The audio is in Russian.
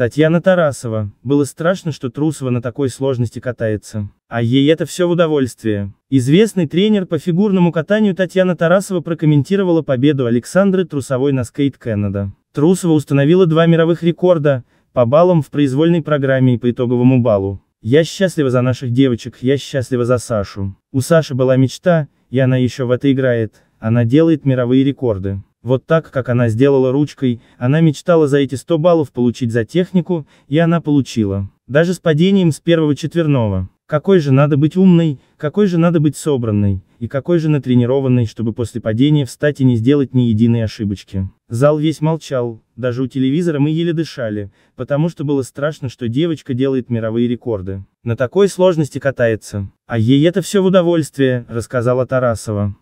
Татьяна Тарасова. Было страшно, что Трусова на такой сложности катается. А ей это все в удовольствие. Известный тренер по фигурному катанию Татьяна Тарасова прокомментировала победу Александры Трусовой на скейт Кеннеда. Трусова установила два мировых рекорда, по баллам в произвольной программе и по итоговому баллу. Я счастлива за наших девочек, я счастлива за Сашу. У Саши была мечта, и она еще в это играет. Она делает мировые рекорды. Вот так, как она сделала ручкой, она мечтала за эти 100 баллов получить за технику, и она получила. Даже с падением с первого четверного. Какой же надо быть умной, какой же надо быть собранной, и какой же натренированной, чтобы после падения встать и не сделать ни единой ошибочки. Зал весь молчал, даже у телевизора мы еле дышали, потому что было страшно, что девочка делает мировые рекорды. На такой сложности катается. А ей это все в удовольствие, рассказала Тарасова.